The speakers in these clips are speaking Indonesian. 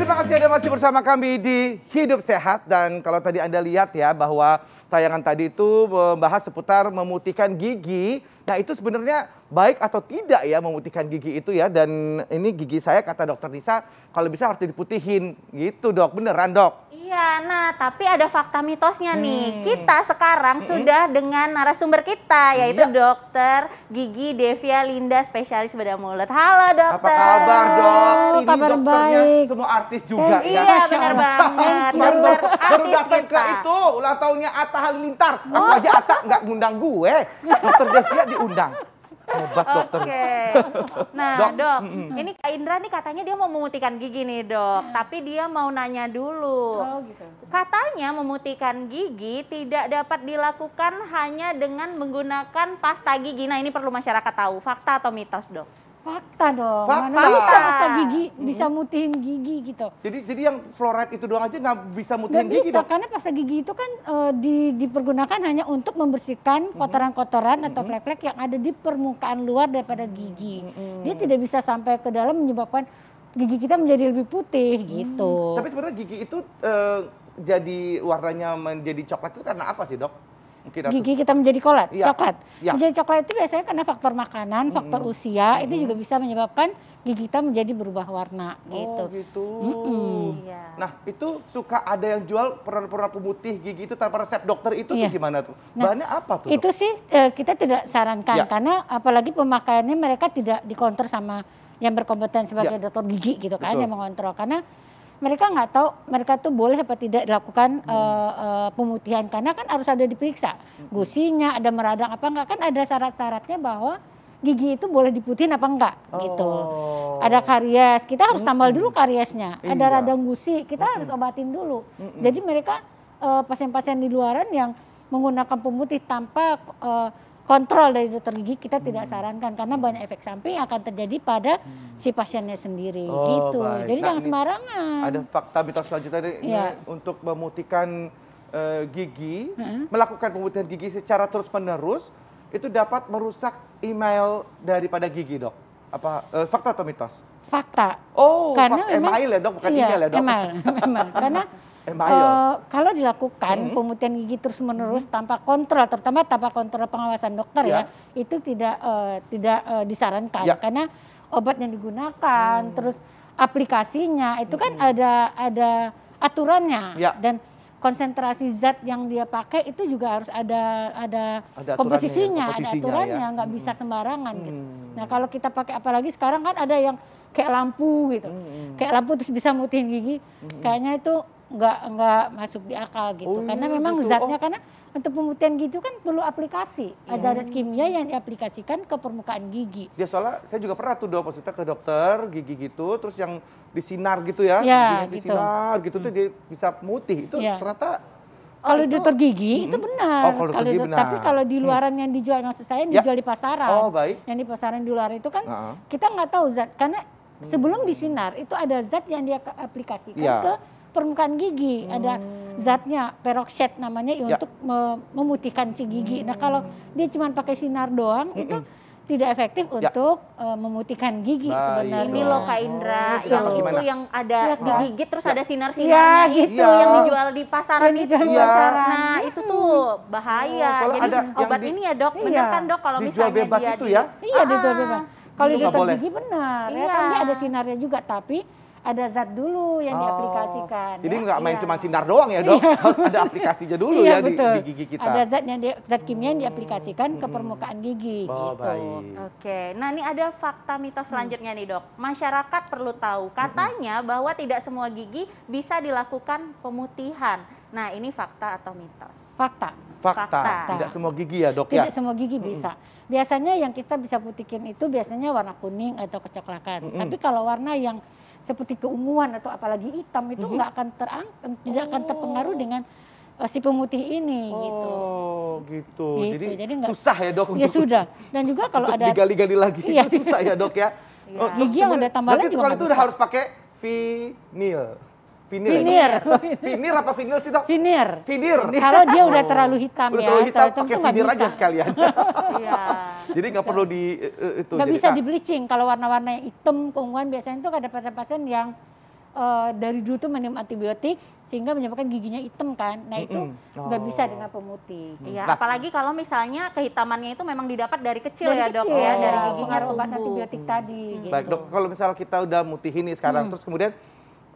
terima kasih Anda masih bersama kami di Hidup Sehat. Dan kalau tadi Anda lihat ya bahwa tayangan tadi itu membahas seputar memutihkan gigi. Nah itu sebenarnya baik atau tidak ya memutihkan gigi itu ya. Dan ini gigi saya kata dokter Nisa kalau bisa harus diputihin gitu dok. Beneran dok? Iya, nah tapi ada fakta mitosnya hmm. nih. Kita sekarang hmm. sudah dengan narasumber kita hmm. yaitu ya. dokter Gigi Devia Linda spesialis bedah mulut. Halo dokter. Apa kabar dok? Ini kabar dokternya baik. semua artis juga eh, ya. Iya benar banget. baru, benar datang kita. ke itu ulang tahunnya Atta Halilintar. Aku oh. aja Atta nggak ngundang gue. Dokter Devia diundang. Hebat dokter. Oke. Nah dok, dok mm -hmm. ini Kak Indra nih katanya dia mau memutihkan gigi nih dok, hmm. tapi dia mau nanya dulu. Oh gitu. Katanya memutihkan gigi tidak dapat dilakukan hanya dengan menggunakan pasta gigi. Nah ini perlu masyarakat tahu, fakta atau mitos dok? Fakta dong. Fakta. Mana bisa gigi hmm. bisa mutihin gigi gitu. Jadi jadi yang fluoride itu doang aja nggak bisa mutihin gak gigi bisa, dong. karena pasta gigi itu kan e, di, dipergunakan hanya untuk membersihkan hmm. kotoran-kotoran -hmm. atau flek-flek yang ada di permukaan luar daripada gigi. Hmm, -hmm. Dia tidak bisa sampai ke dalam menyebabkan gigi kita menjadi lebih putih gitu. Tapi sebenarnya gigi itu e, jadi warnanya menjadi coklat itu karena apa sih, Dok? mungkin gigi kita menjadi kolat, ya. coklat. Ya. Menjadi coklat itu biasanya karena faktor makanan, faktor hmm usia, hmm itu juga bisa menyebabkan gigi kita menjadi berubah warna oh, gitu. hmm Nah, itu suka ada yang jual produk-produk pemutih gigi itu tanpa resep dokter itu iya. tuh gimana tuh? Nah, Bahannya apa tuh? Itu dok? sih eh, kita tidak sarankan ya. karena apalagi pemakaiannya mereka tidak dikontrol sama yang berkompeten iya. sebagai ya. dokter gigi gitu kan Betul. yang mengontrol karena mereka nggak tahu mereka tuh boleh apa tidak dilakukan hmm. uh, uh, pemutihan karena kan harus ada diperiksa hmm. gusinya ada meradang apa enggak kan ada syarat-syaratnya bahwa gigi itu boleh diputihin apa enggak gitu. oh. gitu ada karies kita harus tambal hmm. dulu kariesnya iya. ada radang gusi kita hmm. harus obatin dulu jadi mereka eh, pasien-pasien uh, di luaran yang menggunakan pemutih tanpa uh, kontrol dari dokter gigi kita hmm. tidak sarankan karena banyak efek samping akan terjadi pada hmm. si pasiennya sendiri oh, gitu. Baik. Jadi nah, jangan sembarangan. Ada fakta mitos selanjutnya ya. untuk memutihkan uh, gigi, hmm. melakukan pemutihan gigi secara terus-menerus itu dapat merusak email daripada gigi, Dok. Apa uh, fakta atau mitos? Fakta. Oh, karena fakta, email ya, Dok, bukan iya, email ya, Dok. Email, email. karena Uh, kalau dilakukan hmm. pemutihan gigi terus menerus hmm. tanpa kontrol, terutama tanpa kontrol pengawasan dokter ya, ya itu tidak uh, tidak uh, disarankan ya. karena obat yang digunakan, hmm. terus aplikasinya itu kan hmm. kan ada ada aturannya ya. dan konsentrasi zat yang dia pakai itu juga harus ada ada, ada komposisinya, komposisinya, ada ya. aturannya, nggak ya. bisa sembarangan gitu. hmm. gitu. Nah kalau kita pakai apalagi sekarang kan ada yang kayak lampu gitu, hmm. kayak lampu terus bisa mutihin gigi, hmm. kayaknya itu nggak nggak masuk di akal gitu oh, karena iya, memang gitu. zatnya oh. karena untuk pemutihan gitu kan perlu aplikasi ada ya. kimia yang diaplikasikan ke permukaan gigi. Dia soalnya saya juga pernah tuh dok maksudnya ke dokter gigi gitu terus yang disinar gitu ya, ya gitu. disinar gitu hmm. tuh dia bisa putih itu ya. ternyata kalau di oh, dokter gigi hmm. itu benar. Oh, kalau gigi benar. Tapi kalau di hmm. luaran hmm. yang dijual maksud saya yang ya. dijual di pasaran. Oh, baik. Yang di pasaran di luar itu kan uh -huh. kita nggak tahu zat karena hmm. sebelum disinar itu ada zat yang dia aplikasikan ya. ke permukaan gigi hmm. ada zatnya peroxide namanya ya. ya. untuk memutihkan si gigi. Hmm. Nah kalau hmm. dia cuma pakai sinar doang hmm. itu tidak efektif ya. untuk uh, memutihkan gigi nah, sebenarnya. Ini loh Kak Indra, oh, yang itu gimana? yang ada ya, digigit terus ya. ada sinar-sinarnya ya, gitu ya. yang dijual di pasaran ya, itu. Di Ya. Nah, itu tuh hmm. bahaya. Oh, Jadi obat ini ya, Dok. Iya. Benar kan, Dok, kalau misalnya bebas dia itu ya? Iya, ah, dijual bebas. Kalau di gigi benar. Iya. Ya kan dia iya. ada sinarnya juga tapi ada zat dulu yang oh. diaplikasikan. Jadi ya, nggak main iya. cuma sinar doang ya dok, iya. harus ada aplikasinya dulu iya, ya di, di gigi kita. Ada zat yang di, zat kimia yang diaplikasikan hmm. ke permukaan gigi. Oh, gitu. Baik. Oke, nah ini ada fakta mitos mm. selanjutnya nih dok. Masyarakat perlu tahu katanya bahwa tidak semua gigi bisa dilakukan pemutihan. Nah ini fakta atau mitos? Fakta. Fakta. fakta. Tidak semua gigi ya dok ya? tidak ya? semua gigi bisa. Biasanya yang kita bisa putihin itu biasanya warna kuning atau kecoklatan. -hmm. Tapi kalau warna yang seperti keunguan atau apalagi hitam itu mhm. nggak mm -hmm. akan terang tidak oh. akan terpengaruh oh. dengan uh, si pemutih ini oh, gitu. Oh gitu. gitu. Jadi, Jadi gak, susah ya dok. ya sudah. Dan juga kalau ada digali-gali lagi iya. susah ya dok ya. Iya. Oh, Gigi yang iya, ada tambahan juga. Kalau itu udah harus pakai vinil. Vinir. Vinir. vinir apa vinil sih dok? Vinir. Vinir. Kalau dia udah terlalu hitam ya. Terlalu hitam, pakai vinir aja sekalian. Iya. Jadi nggak perlu di e, e, itu. Nggak bisa di bleaching. Kalau warna-warna yang hitam keunguan biasanya itu ada pada pasien yang uh, dari dulu tuh minum antibiotik sehingga menyebabkan giginya hitam kan. Nah itu nggak mm -hmm. oh. bisa dengan pemutih. Iya, nah. apalagi kalau misalnya kehitamannya itu memang didapat dari kecil dari ya dok kecil. ya, dari giginya tumbuh. antibiotik hmm. tadi. Hmm. Gitu. Baik dok, kalau misalnya kita udah mutih ini sekarang hmm. terus kemudian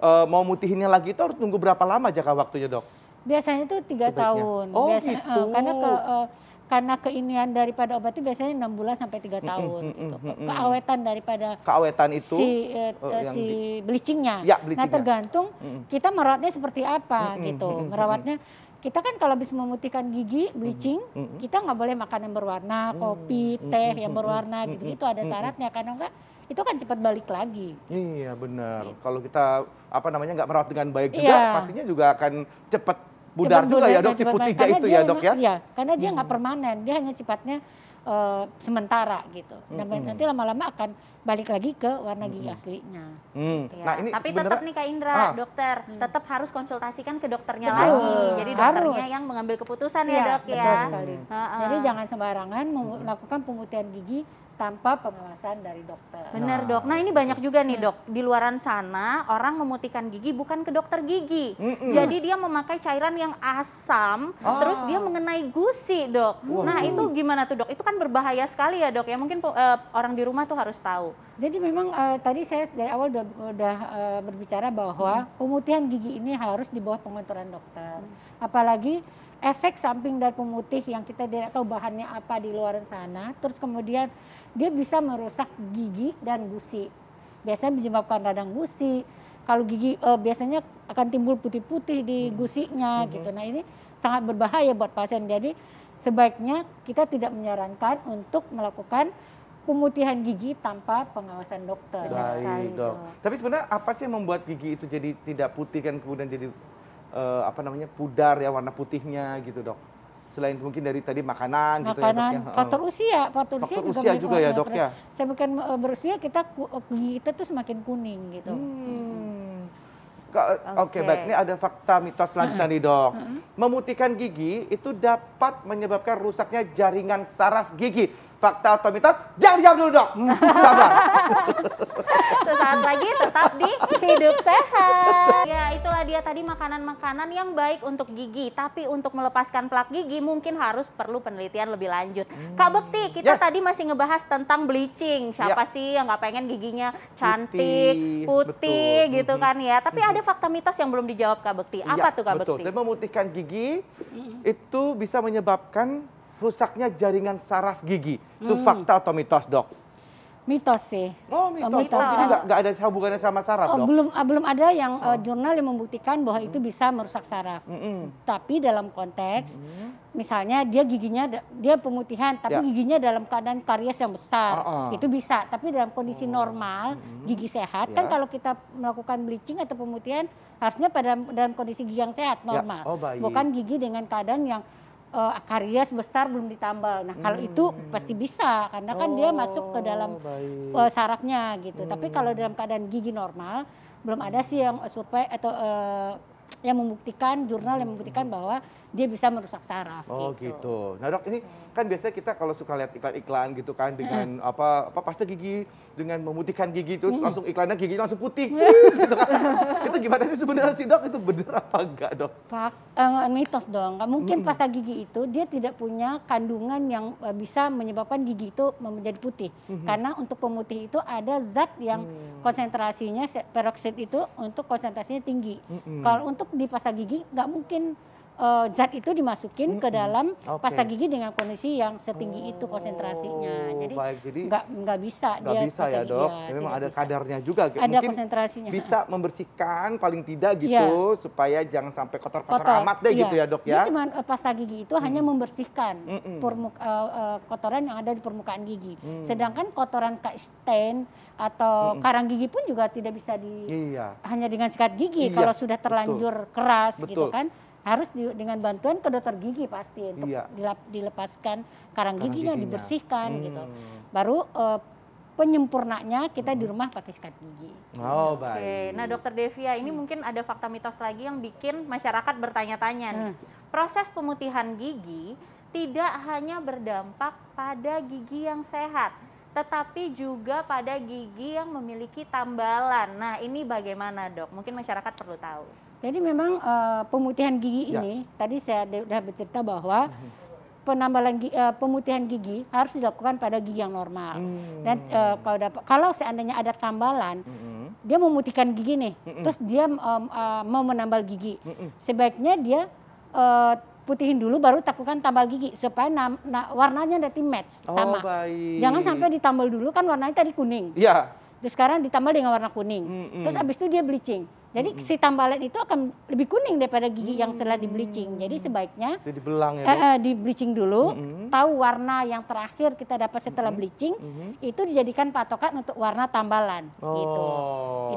uh, mau mutihinnya lagi itu harus tunggu berapa lama jangka waktunya dok? Biasanya itu tiga tahun. Oh biasanya, eh, gitu. Uh, karena ke uh, karena keinian daripada obat itu biasanya enam bulan sampai tiga tahun mm, mm, Mm, keawetan daripada keawetan itu si uh, si di... bleachingnya. Ya, bleachingnya. Nah, tergantung mm. kita merawatnya seperti apa mm, gitu. Merawatnya mm, kita kan kalau habis memutihkan gigi bleaching mm -hmm. kita nggak boleh makan yang berwarna kopi mm -hmm. teh yang berwarna mm -hmm. gitu itu ada syaratnya karena enggak itu kan cepat balik lagi. Iya benar. Gitu. Kalau kita apa namanya nggak merawat dengan baik juga, iya. pastinya juga akan cepat budar juga ya dok si putihnya itu ya dok ya. Iya, karena dia nggak hmm. permanen, dia hanya cepatnya uh, sementara gitu. Dan -hmm. nanti lama-lama akan balik lagi ke warna gigi -hmm. aslinya. Hmm. ya. Nah, ini Tapi tetap nih Kak Indra, ah. dokter, hmm. tetap harus konsultasikan ke dokternya Betul. lagi. Jadi dokternya harus. yang mengambil keputusan ya, iya, ya Dok betul ya. Sekali. Mm. Jadi jangan sembarangan melakukan pemutihan gigi tanpa pengawasan dari dokter. Benar dok. Nah ini banyak juga nih dok di luaran sana orang memutihkan gigi bukan ke dokter gigi. Mm-mm. Jadi dia memakai cairan yang asam, oh. terus dia mengenai gusi dok. Nah, wow. Nah itu gimana tuh dok? Itu kan berbahaya sekali ya dok. Ya mungkin uh, orang di rumah tuh harus tahu. Jadi memang uh, tadi saya dari awal udah, udah uh, berbicara bahwa hmm. pemutihan gigi ini harus di bawah pengaturan dokter. Hmm apalagi efek samping dari pemutih yang kita tidak tahu bahannya apa di luar sana, terus kemudian dia bisa merusak gigi dan gusi. Biasanya menyebabkan radang gusi. Kalau gigi eh, biasanya akan timbul putih-putih di hmm. gusinya hmm. gitu. Nah, ini sangat berbahaya buat pasien. Jadi sebaiknya kita tidak menyarankan untuk melakukan pemutihan gigi tanpa pengawasan dokter. Baik, dok. Tapi sebenarnya apa sih yang membuat gigi itu jadi tidak putih kan kemudian jadi uh, apa namanya pudar ya warna putihnya gitu dok selain mungkin dari tadi makanan, makanan gitu ya dok ya. faktor usia faktor, faktor usia, juga, ya dok ya saya bukan eh, berusia kita eh, kita tuh semakin kuning gitu hmm. Oke okay. okay, baik ini ada fakta mitos selanjutnya nih dok memutihkan gigi itu dapat menyebabkan rusaknya jaringan saraf gigi fakta atau mitos jangan jawab dulu dok sabar Sesaat lagi tetap di hidup sehat. Ya itulah dia tadi makanan-makanan yang baik untuk gigi. Tapi untuk melepaskan plak gigi mungkin harus perlu penelitian lebih lanjut. Hmm. Kak Bekti, kita yes. tadi masih ngebahas tentang bleaching. Ya. Siapa ya. sih yang nggak pengen giginya cantik, putih, putih betul. gitu mm-hmm. kan ya. Tapi mm-hmm. ada fakta mitos yang belum dijawab Kak Bekti. Iya, Apa ya, tuh Kak betul. Bekti? Betul, memutihkan gigi itu bisa menyebabkan rusaknya jaringan saraf gigi. Itu hmm. fakta atau mitos, Dok? Mitos sih. Oh mitos. Oh, mitos. Jadi nggak ada hubungannya sama saraf oh, dong? Belum ah, belum ada yang uh, jurnal yang membuktikan bahwa itu hmm. bisa merusak saraf. Mm -hmm. Tapi dalam konteks, -hmm. misalnya dia giginya dia pemutihan, tapi ya. giginya dalam keadaan karies yang besar, uh -uh. itu bisa. Tapi dalam kondisi oh. normal, -hmm. gigi sehat, kan ya. kan kalau kita melakukan bleaching atau pemutihan harusnya pada dalam kondisi gigi yang sehat ya. normal, ya. oh, bukan gigi dengan keadaan yang uh, eh, karies besar belum ditambal. Nah kalau hmm. itu pasti bisa karena kan oh, dia masuk ke dalam uh, sarafnya gitu. Hmm. Tapi kalau hmm. dalam keadaan gigi normal belum ada sih yang survei atau uh, yang membuktikan jurnal yang membuktikan hmm. bahwa dia bisa merusak saraf. Oh gitu. gitu. Nah dok ini kan biasanya kita kalau suka lihat iklan-iklan gitu kan dengan mm. apa apa pasta gigi dengan memutihkan gigi itu hmm. langsung iklannya gigi langsung putih gitu kan itu gimana sih sebenarnya sih dok? Itu bener apa enggak dok? Pak, uh, mitos dong. Mungkin hmm. pasta gigi itu dia tidak punya kandungan yang eh, bisa menyebabkan gigi itu menjadi putih. Hmm. Karena untuk pemutih itu ada zat yang hmm. konsentrasinya peroksid itu untuk konsentrasinya tinggi. Hmm. Kalau untuk di pasta gigi nggak mungkin uh, zat itu dimasukin -hmm. ke dalam okay. pasta gigi dengan kondisi yang setinggi oh, itu konsentrasinya. Jadi nggak nggak bisa Nggak dia bisa ya dok. Ya, memang ada bisa. kadarnya juga. Gitu. Ada Mungkin konsentrasinya. Bisa membersihkan paling tidak iya. gitu ya. supaya jangan sampai kotor-kotor amat deh ya. gitu iya. ya dok ya. Jadi cuman uh, pasta gigi itu hmm. hanya mm. membersihkan hmm. permuka, uh, uh, kotoran yang ada di permukaan gigi. Hmm. Sedangkan kotoran kayak stain atau -mm. karang gigi pun juga tidak bisa di iya. hanya dengan sikat gigi iya. kalau sudah terlanjur Betul. keras gitu Betul. gitu kan harus di, dengan bantuan ke dokter gigi pasti untuk iya. dilap, dilepaskan karang, karang giginya, giginya dibersihkan hmm. gitu. Baru uh, penyempurnanya kita hmm. di rumah pakai sikat gigi. Oh, Oke. Oke. Nah, Dokter Devia, ini hmm. mungkin ada fakta mitos lagi yang bikin masyarakat bertanya-tanya nih. Hmm. Proses pemutihan gigi tidak hanya berdampak pada gigi yang sehat, tetapi juga pada gigi yang memiliki tambalan. Nah, ini bagaimana, Dok? Mungkin masyarakat perlu tahu. Jadi memang uh, pemutihan gigi ya. ini tadi saya sudah bercerita bahwa penambalan gigi, uh, eh, pemutihan gigi harus dilakukan pada gigi yang normal. Hmm. Dan uh, eh, dapat, kalau seandainya ada tambalan, hmm. dia memutihkan gigi nih, hmm. terus dia um, uh, mau menambal gigi, hmm. sebaiknya dia uh, putihin dulu baru lakukan tambal gigi supaya na, na, warnanya nanti match oh, sama. Baik. Jangan sampai ditambal dulu kan warnanya tadi kuning. Iya Terus sekarang ditambah dengan warna kuning. Mm -hmm. Terus abis itu dia bleaching. Jadi mm -hmm. si tambalan itu akan lebih kuning daripada gigi mm -hmm. yang setelah di bleaching. Jadi sebaiknya Jadi belang ya, eh, eh di bleaching dulu, mm -hmm. tahu warna yang terakhir kita dapat setelah mm -hmm. bleaching mm -hmm. itu dijadikan patokan untuk warna tambalan oh. gitu.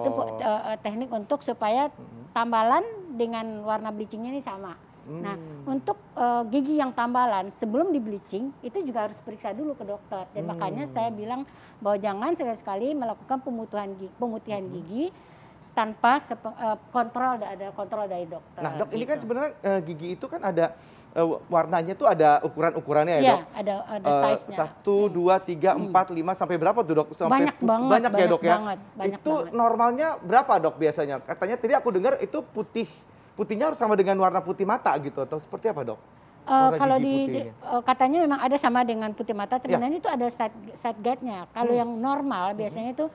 Itu uh, teknik untuk supaya tambalan dengan warna bleachingnya ini sama. Nah, hmm. Nah, untuk uh, gigi yang tambalan sebelum di bleaching itu juga harus periksa dulu ke dokter. Dan hmm. makanya saya bilang bahwa jangan sekali-sekali melakukan pemutihan gigi, pemutihan hmm. gigi tanpa sepe, uh, kontrol ada kontrol dari dokter. Nah, Dok, gitu. ini kan gitu. sebenarnya uh, gigi itu kan ada uh, warnanya tuh ada ukuran-ukurannya ya, ya dok? ada ada size-nya. Satu, iya. dua, tiga, hmm. empat, lima, sampai berapa tuh dok? Sampai banyak banget. Banyak, ya dok banyak ya? Banget, banyak itu banget. normalnya berapa dok biasanya? Katanya tadi aku dengar itu putih putihnya harus sama dengan warna putih mata gitu atau seperti apa dok? Uh, kalau di, di uh, katanya memang ada sama dengan putih mata, sebenarnya ya. itu ada side, side guide-nya. Kalau hmm. yang normal hmm. biasanya itu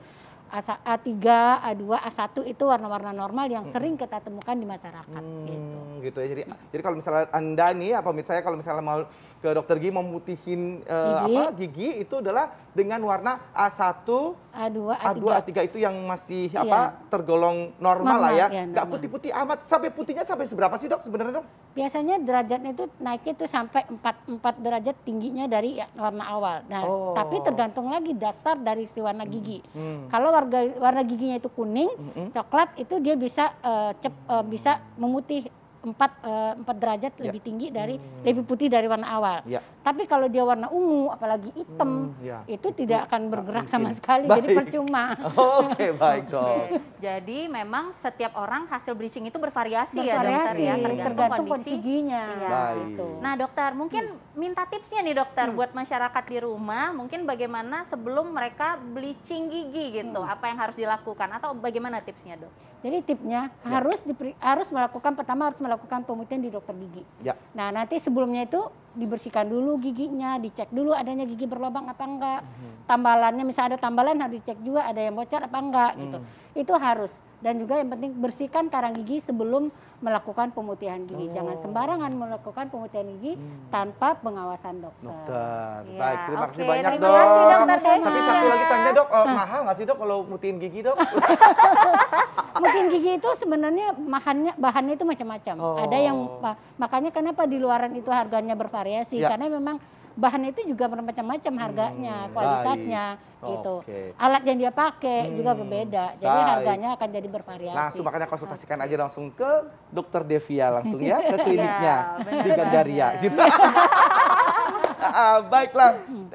A3, A2, A1 itu warna-warna normal yang hmm. sering kita temukan di masyarakat hmm. gitu gitu ya. Jadi jadi kalau misalnya Anda nih apa misalnya kalau misalnya mau ke dokter gigi memutihin uh, gigi. apa gigi itu adalah dengan warna A1, A2, A3, A2, A3 itu yang masih iya. apa tergolong normal, normal lah ya. Iya, Nggak putih-putih amat. Sampai putihnya sampai seberapa sih, Dok? Sebenarnya, Dok? Biasanya derajatnya itu naiknya itu sampai 4 4 derajat tingginya dari warna awal. Nah, oh. tapi tergantung lagi dasar dari si warna hmm, gigi. Hmm. Kalau warna warna giginya itu kuning, hmm. hmm. coklat itu dia bisa uh, cep, uh, bisa memutih Eh, empat derajat ya. lebih tinggi dari hmm. lebih putih dari warna awal ya. Tapi kalau dia warna ungu, apalagi hitam, hmm, ya. itu tidak akan bergerak sama sekali. Baik. Jadi percuma. Oke, okay, baik dok. Jadi memang setiap orang hasil bleaching itu bervariasi, bervariasi ya dokter ya, tergantung, tergantung kondisi. giginya. Ya. Gitu. Nah dokter, mungkin minta tipsnya nih dokter hmm. buat masyarakat di rumah, mungkin bagaimana sebelum mereka bleaching gigi gitu, hmm. apa yang harus dilakukan atau bagaimana tipsnya dok? Jadi tipnya ya. harus di, harus melakukan pertama harus melakukan pemutihan di dokter gigi. Ya. Nah nanti sebelumnya itu dibersihkan dulu giginya, dicek dulu adanya gigi berlobang apa enggak. Mhm. Tambalannya misalnya ada tambalan harus dicek juga ada yang bocor apa enggak gitu. hmm. gitu. Itu harus dan juga yang penting bersihkan karang gigi sebelum melakukan pemutihan gigi. Oh. Jangan sembarangan melakukan pemutihan gigi hmm. tanpa pengawasan dokter. Dokter. Ya. Baik, terima kasih okay. banyak terima dok. Kasih, dokter Tapi satu lagi tanya dok, uh, mahal nggak sih dok kalau mutihin gigi dok? mutihin gigi itu sebenarnya bahannya bahannya itu macam-macam. Oh. Ada yang makanya kenapa di luaran itu harganya bervariasi ya. karena memang bahan itu juga bermacam-macam harganya, hmm, kualitasnya baik. gitu. Okay. Alat yang dia pakai hmm, juga berbeda. Jadi baik. harganya akan jadi bervariasi. nah makanya konsultasikan okay. aja langsung ke dokter Devia langsung ya ke iya, kliniknya di Gandaria iya. gitu. Ah, baiklah. Hmm.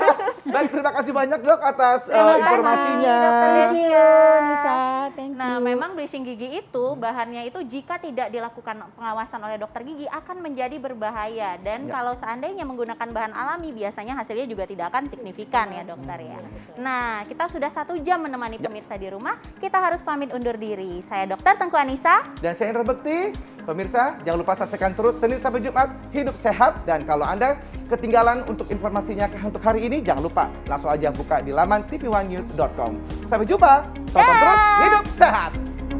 Baik, terima kasih banyak dok atas uh, informasinya. Terima kasih, nah, memang bleaching gigi itu bahannya itu jika tidak dilakukan pengawasan oleh dokter gigi akan menjadi berbahaya dan ya. kalau seandainya menggunakan bahan alami biasanya hasilnya juga tidak akan signifikan ya dokter ya. Nah, kita sudah satu jam menemani ya. pemirsa di rumah. Kita harus pamit undur diri. Saya dokter Tengku Anissa dan saya Indra Bekti. Pemirsa, jangan lupa saksikan terus Senin sampai Jumat Hidup Sehat dan kalau Anda ketinggalan untuk informasinya untuk hari ini jangan lupa langsung aja buka di laman tv1news.com. Sampai jumpa, tonton terus Hidup Sehat.